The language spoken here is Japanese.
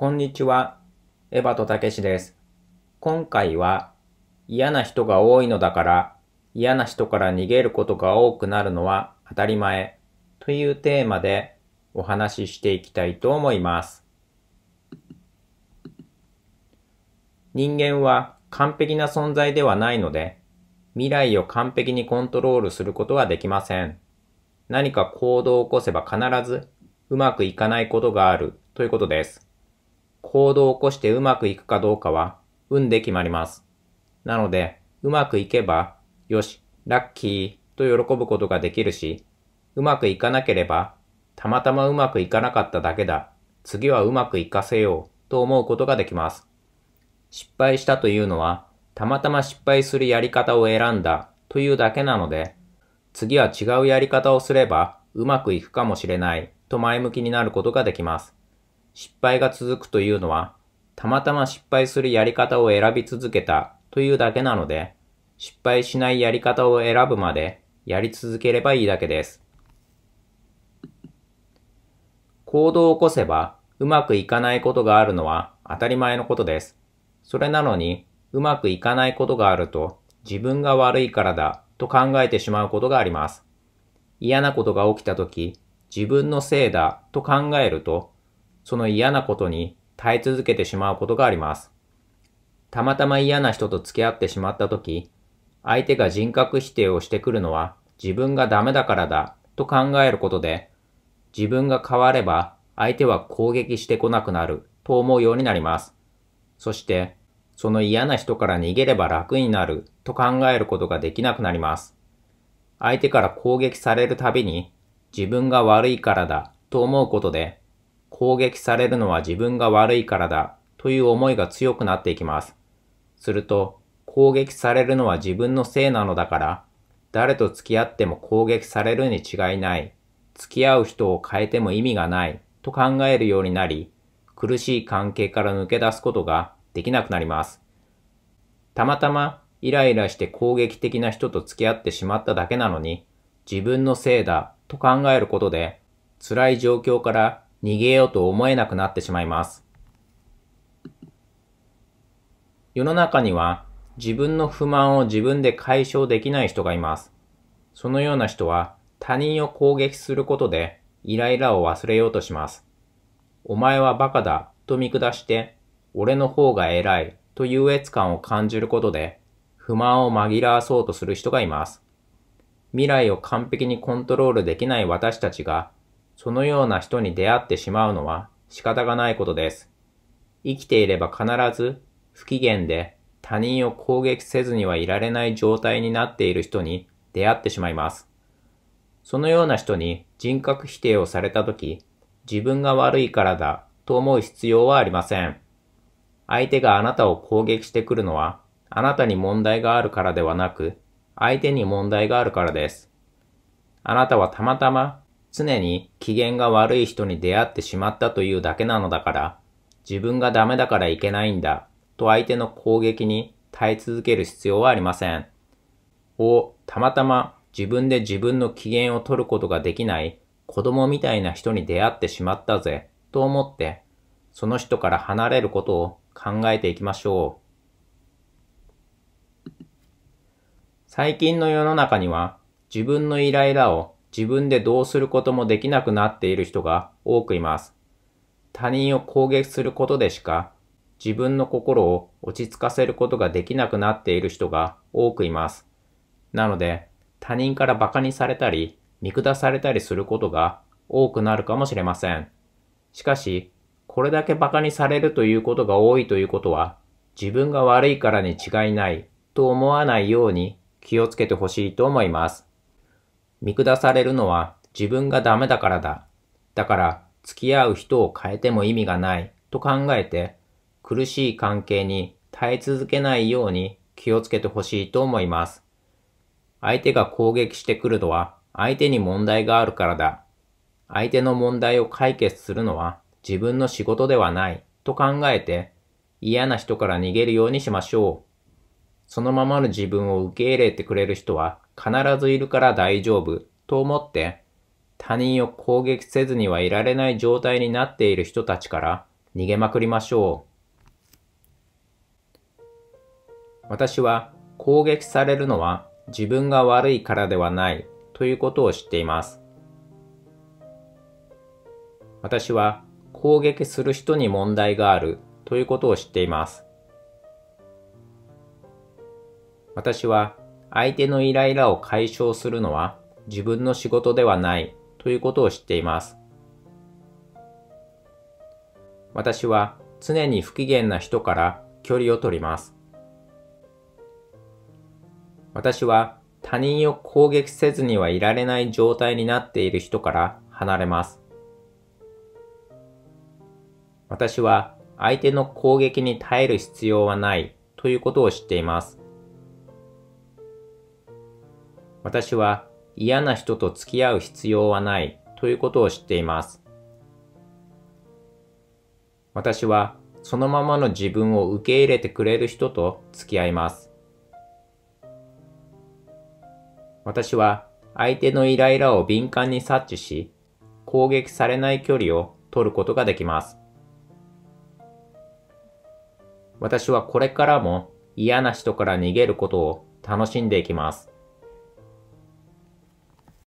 こんにちは。エヴァとたけしです。今回は嫌な人が多いのだから嫌な人から逃げることが多くなるのは当たり前というテーマでお話ししていきたいと思います。人間は完璧な存在ではないので未来を完璧にコントロールすることはできません。何か行動を起こせば必ずうまくいかないことがあるということです。行動を起こしてうまくいくかどうかは運で決まります。なので、うまくいけば、よし、ラッキーと喜ぶことができるし、うまくいかなければ、たまたまうまくいかなかっただけだ。次はうまくいかせようと思うことができます。失敗したというのは、たまたま失敗するやり方を選んだというだけなので、次は違うやり方をすればうまくいくかもしれないと前向きになることができます。失敗が続くというのは、たまたま失敗するやり方を選び続けたというだけなので、失敗しないやり方を選ぶまでやり続ければいいだけです。行動を起こせばうまくいかないことがあるのは当たり前のことです。それなのにうまくいかないことがあると自分が悪いからだと考えてしまうことがあります。嫌なことが起きた時、自分のせいだと考えるとその嫌なことに耐え続けてしまうことがあります。たまたま嫌な人と付き合ってしまった時、相手が人格否定をしてくるのは自分がダメだからだと考えることで、自分が変われば相手は攻撃してこなくなると思うようになります。そして、その嫌な人から逃げれば楽になると考えることができなくなります。相手から攻撃されるたびに自分が悪いからだと思うことで攻撃されるのは自分が悪いからだという思いが強くなっていきます。すると、攻撃されるのは自分のせいなのだから、誰と付き合っても攻撃されるに違いない、付き合う人を変えても意味がないと考えるようになり、苦しい関係から抜け出すことができなくなります。たまたまイライラして攻撃的な人と付き合ってしまっただけなのに、自分のせいだと考えることで、辛い状況から逃げようと思えなくなってしまいます。世の中には自分の不満を自分で解消できない人がいます。そのような人は他人を攻撃することでイライラを忘れようとします。お前はバカだと見下して、俺の方が偉いと優越感を感じることで不満を紛らわそうとする人がいます。未来を完璧にコントロールできない私たちがそのような人に出会ってしまうのは仕方がないことです。生きていれば必ず不機嫌で他人を攻撃せずにはいられない状態になっている人に出会ってしまいます。そのような人に人格否定をされたとき、自分が悪いからだと思う必要はありません。相手があなたを攻撃してくるのは、あなたに問題があるからではなく、相手に問題があるからです。あなたはたまたま常に機嫌が悪い人に出会ってしまったというだけなのだから、自分がダメだからいけないんだ、と相手の攻撃に耐え続ける必要はありません。を、たまたま自分で自分の機嫌を取ることができない子供みたいな人に出会ってしまったぜ、と思って、その人から離れることを考えていきましょう。最近の世の中には、自分のイライラを自分でどうすることもできなくなっている人が多くいます。他人を攻撃することでしか自分の心を落ち着かせることができなくなっている人が多くいます。なので、他人から馬鹿にされたり、見下されたりすることが多くなるかもしれません。しかし、これだけ馬鹿にされるということが多いということは、自分が悪いからに違いないと思わないように気をつけてほしいと思います。見下されるのは自分がダメだからだ。だから付き合う人を変えても意味がないと考えて苦しい関係に耐え続けないように気をつけてほしいと思います。相手が攻撃してくるのは相手に問題があるからだ。相手の問題を解決するのは自分の仕事ではないと考えて嫌な人から逃げるようにしましょう。そのままの自分を受け入れてくれる人は必ずいるから大丈夫と思って他人を攻撃せずにはいられない状態になっている人たちから逃げまくりましょう。私は攻撃されるのは自分が悪いからではないということを知っています。私は攻撃する人に問題があるということを知っています。私は相手のイライラを解消するのは自分の仕事ではないということを知っています。私は常に不機嫌な人から距離を取ります。私は他人を攻撃せずにはいられない状態になっている人から離れます。私は相手の攻撃に耐える必要はないということを知っています。私は嫌な人と付き合う必要はないということを知っています。私はそのままの自分を受け入れてくれる人と付き合います。私は相手のイライラを敏感に察知し、攻撃されない距離を取ることができます。私はこれからも嫌な人から逃げることを楽しんでいきます。